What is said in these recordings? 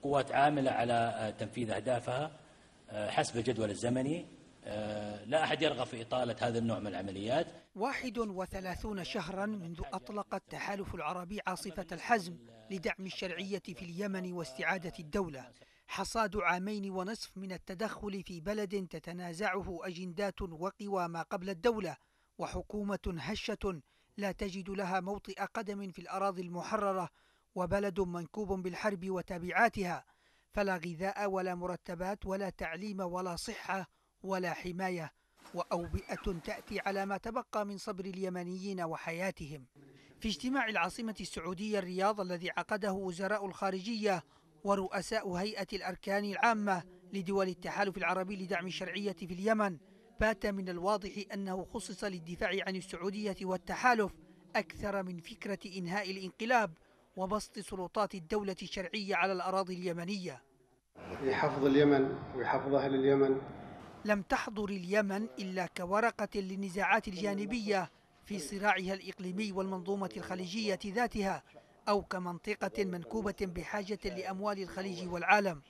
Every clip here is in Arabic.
القوات عاملة على آه، تنفيذ أهدافها آه، حسب الجدول الزمني آه، لا أحد يرغب في إطالة هذا النوع من العمليات 31 شهرا منذ أطلق التحالف العربي عاصفة الحزم لدعم الشرعية في اليمن واستعادة الدولة حصاد عامين ونصف من التدخل في بلد تتنازعه أجندات وقوى ما قبل الدولة وحكومة هشة لا تجد لها موطئ قدم في الأراضي المحررة وبلد منكوب بالحرب وتبعاتها فلا غذاء ولا مرتبات ولا تعليم ولا صحة ولا حماية وأوبئة تأتي على ما تبقى من صبر اليمنيين وحياتهم في اجتماع العاصمة السعودية الرياض الذي عقده وزراء الخارجية ورؤساء هيئة الأركان العامة لدول التحالف العربي لدعم الشرعية في اليمن بات من الواضح أنه خصص للدفاع عن السعودية والتحالف أكثر من فكرة إنهاء الانقلاب وبسط سلطات الدولة الشرعية على الأراضي اليمنية لحفظ اليمن وحفظ أهل اليمن لم تحضر اليمن إلا كورقة للنزاعات الجانبية في صراعها الإقليمي والمنظومة الخليجية ذاتها أو كمنطقة منكوبة بحاجة لأموال الخليج والعالم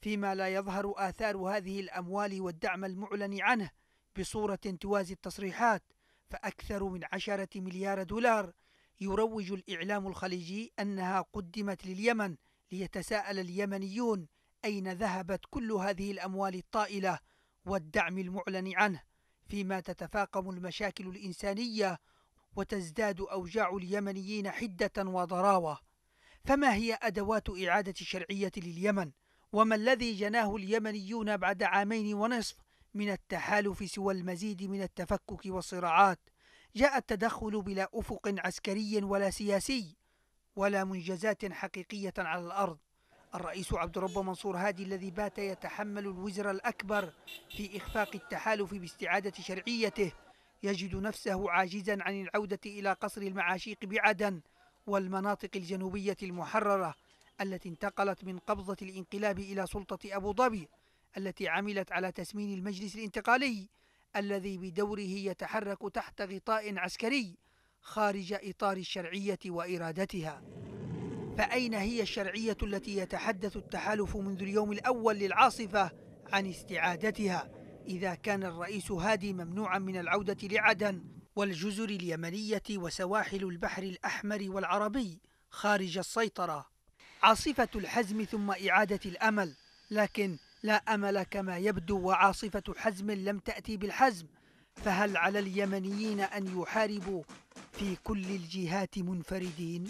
فيما لا يظهر آثار هذه الأموال والدعم المعلن عنه بصورة توازي التصريحات فأكثر من عشرة مليار دولار يروج الإعلام الخليجي أنها قدمت لليمن ليتساءل اليمنيون أين ذهبت كل هذه الأموال الطائلة والدعم المعلن عنه فيما تتفاقم المشاكل الإنسانية وتزداد أوجاع اليمنيين حدة وضراوة فما هي أدوات إعادة الشرعية لليمن؟ وما الذي جناه اليمنيون بعد عامين ونصف من التحالف سوى المزيد من التفكك والصراعات؟ جاء التدخل بلا أفق عسكري ولا سياسي ولا منجزات حقيقية على الأرض الرئيس عبد الرب منصور هادي الذي بات يتحمل الوزر الأكبر في إخفاق التحالف باستعادة شرعيته يجد نفسه عاجزا عن العودة إلى قصر المعاشيق بعدن والمناطق الجنوبية المحررة التي انتقلت من قبضة الانقلاب إلى سلطة أبو ظبي التي عملت على تسمين المجلس الانتقالي الذي بدوره يتحرك تحت غطاء عسكري خارج إطار الشرعية وإرادتها فأين هي الشرعية التي يتحدث التحالف منذ اليوم الأول للعاصفة عن استعادتها إذا كان الرئيس هادي ممنوعا من العودة لعدن والجزر اليمنية وسواحل البحر الأحمر والعربي خارج السيطرة عاصفة الحزم ثم إعادة الأمل لكن لا أمل كما يبدو وعاصفة حزم لم تأتي بالحزم فهل على اليمنيين أن يحاربوا في كل الجهات منفردين؟